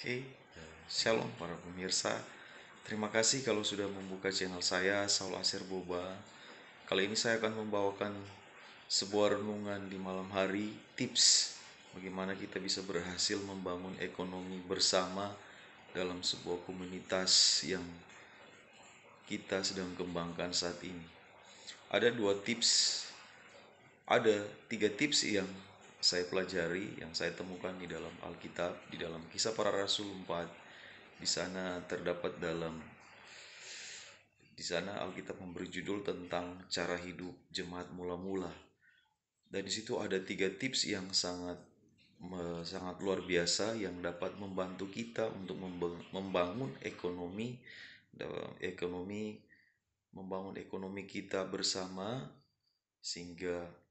Oke, ya, shalom para pemirsa. Terima kasih kalau sudah membuka channel saya, Saul Asir Boba. Kali ini saya akan membawakan sebuah renungan di malam hari, tips bagaimana kita bisa berhasil membangun ekonomi bersama dalam sebuah komunitas yang kita sedang kembangkan saat ini. Ada dua tips, ada tiga tips yang saya pelajari, yang saya temukan di dalam Alkitab, di dalam Kisah Para Rasul 4, di sana terdapat dalam di sana Alkitab memberi judul tentang cara hidup jemaat mula-mula. Dan di situ ada tiga tips yang sangat sangat luar biasa yang dapat membantu kita untuk membangun ekonomi ekonomi membangun ekonomi kita bersama sehingga